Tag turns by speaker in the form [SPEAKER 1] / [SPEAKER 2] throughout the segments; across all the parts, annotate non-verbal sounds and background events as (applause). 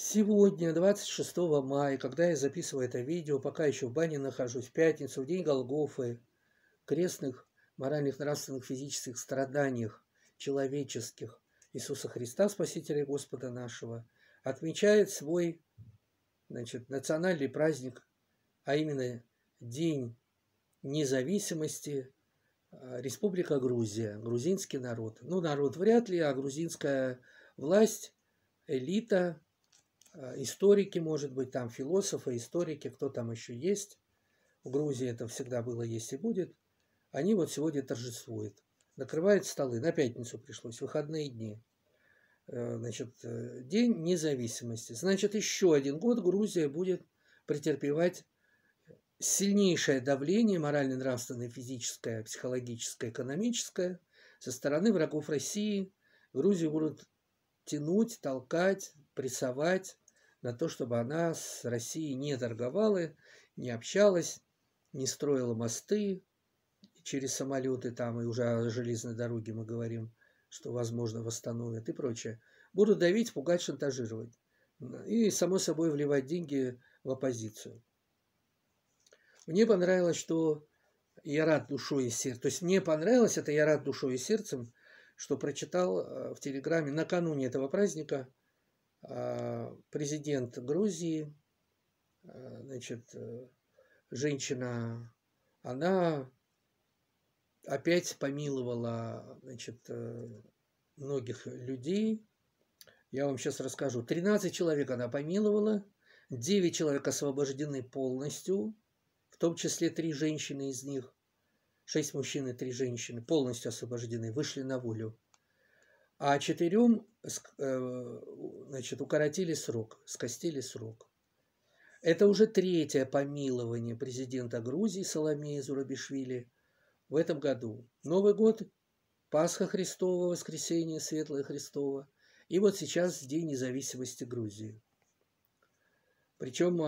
[SPEAKER 1] Сегодня, 26 мая, когда я записываю это видео, пока еще в бане нахожусь, в пятницу, в день Голгофы, крестных, моральных, нравственных, физических страданиях человеческих Иисуса Христа, Спасителя Господа нашего, отмечает свой значит, национальный праздник, а именно День независимости а, Республика Грузия, грузинский народ. Ну, народ вряд ли, а грузинская власть, элита – Э, историки, может быть, там философы, историки, кто там еще есть. В Грузии это всегда было, есть и будет. Они вот сегодня торжествуют. Накрывают столы. На пятницу пришлось, выходные дни. Э, значит, э, День независимости. Значит, еще один год Грузия будет претерпевать сильнейшее давление морально-нравственное, физическое, психологическое, экономическое со стороны врагов России. Грузию будут тянуть, толкать, прессовать, на то, чтобы она с Россией не торговала, не общалась, не строила мосты через самолеты там, и уже о железной дороге мы говорим, что, возможно, восстановят и прочее. Будут давить, пугать, шантажировать. И, само собой, вливать деньги в оппозицию. Мне понравилось, что я рад душой и сердцем. То есть мне понравилось это я рад душой и сердцем, что прочитал э, в Телеграме накануне этого праздника а, президент Грузии, а, значит, э, женщина, она опять помиловала, значит, э, многих людей. Я вам сейчас расскажу. 13 человек она помиловала, 9 человек освобождены полностью, в том числе 3 женщины из них, 6 мужчин и 3 женщины полностью освобождены, вышли на волю а четырем э, значит, укоротили срок, скостили срок. Это уже третье помилование президента Грузии Соломея Зурабишвили в этом году. Новый год, Пасха Христова, воскресение Светлое Христово. И вот сейчас День независимости Грузии. Причем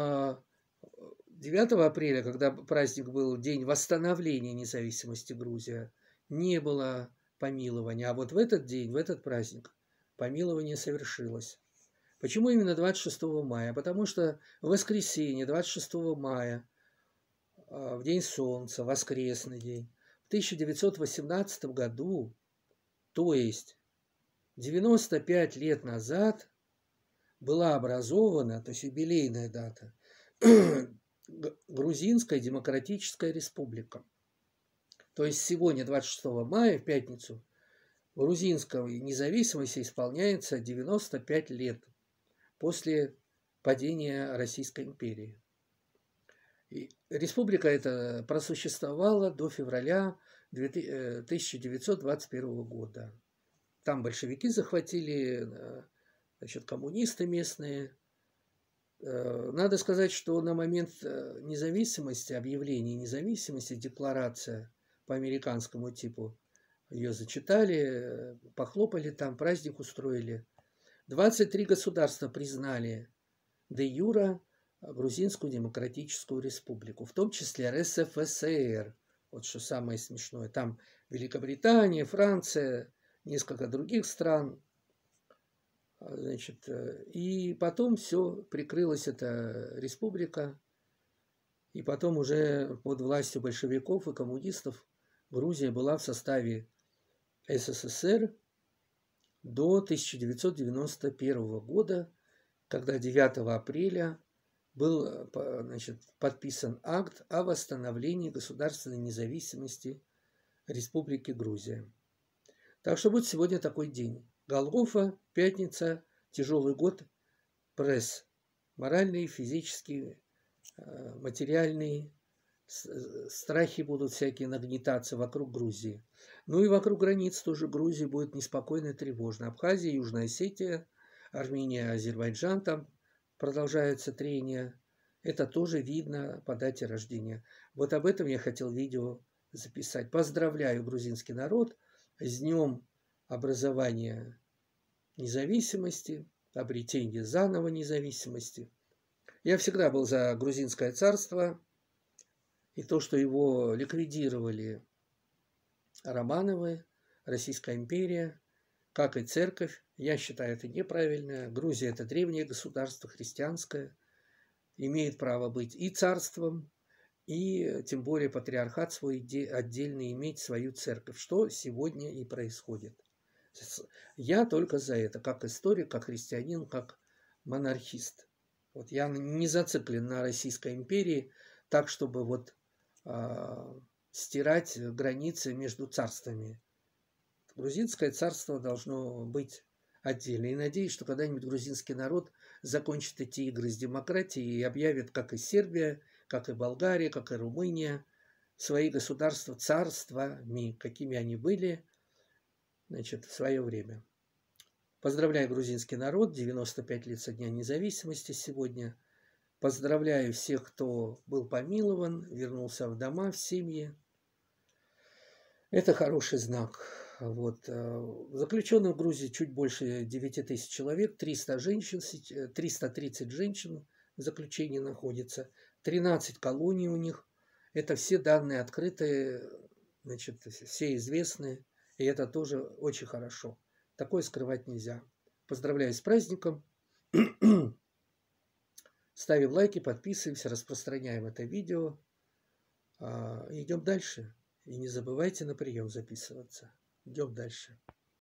[SPEAKER 1] 9 а, апреля, когда праздник был День восстановления независимости Грузии, не было помилования. А вот в этот день, в этот праздник помилование совершилось. Почему именно 26 мая? Потому что в воскресенье, 26 мая, а, в День Солнца, воскресный день, в 1918 году, то есть 95 лет назад, была образована, то есть юбилейная дата, (clears throat) Грузинская Демократическая Республика – то есть сегодня, 26 мая, в пятницу, грузинской независимости исполняется 95 лет после падения Российской империи. И республика эта просуществовала до февраля 1921 э, года. Там большевики захватили, э, значит, коммунисты местные. Э, надо сказать, что на момент независимости, объявления независимости, декларация по американскому типу. Ее зачитали, э, похлопали там, праздник устроили. 23 государства признали де юра Грузинскую Демократическую Республику, в том числе РСФСР. Вот что самое смешное. Там Великобритания, Франция, несколько других стран. Значит, э, и потом все прикрылась эта республика. И потом уже под властью большевиков и коммунистов – Грузия была в составе СССР до 1991 года, когда 9 апреля был э, значит, подписан акт о восстановлении государственной независимости Республики Грузия. Так что будет сегодня такой день. Голгофа, пятница, тяжелый год, пресс, моральный, физический, э, материальный, Э, страхи будут всякие нагнетаться вокруг Грузии. Ну и вокруг границ тоже Грузии будет неспокойно и тревожно. Абхазия, Южная Осетия, Армения, Азербайджан, там продолжаются трения. Это тоже видно по дате рождения. Вот об этом я хотел видео записать. Поздравляю грузинский народ с днем образования независимости, обретения заново независимости. Я всегда был за грузинское царство, и то, что его ликвидировали Романовы, Российская империя, как и церковь, я считаю это неправильно. Грузия – это древнее государство, христианское, имеет право быть и царством, и тем более патриархат свой отдельно иметь свою церковь, что сегодня и происходит. Я только за это, как историк, как христианин, как монархист. Вот я не зациклен на Российской империи, так чтобы вот а, стирать границы между царствами. Грузинское царство должно быть отдельно. И надеюсь, что когда-нибудь грузинский народ закончит эти игры с демократией и объявит, как и Сербия, как и Болгария, как и Румыния, свои государства царствами, какими они были значит, в свое время. Поздравляю грузинский народ, 95 лет со дня независимости сегодня – Поздравляю всех, кто был помилован, вернулся в дома, в семьи. Это хороший знак. Вот. Заключенных э, в Грузии чуть больше 9 тысяч человек, 300 женщин, 330 э, женщин в заключении находится, 13 колоний у них. Это все данные открытые, значит, все известные, и это тоже очень хорошо. Такое скрывать нельзя. Поздравляю с праздником. Ставим лайки, подписываемся, распространяем это видео. А, идем дальше. И не забывайте на прием записываться. Идем дальше.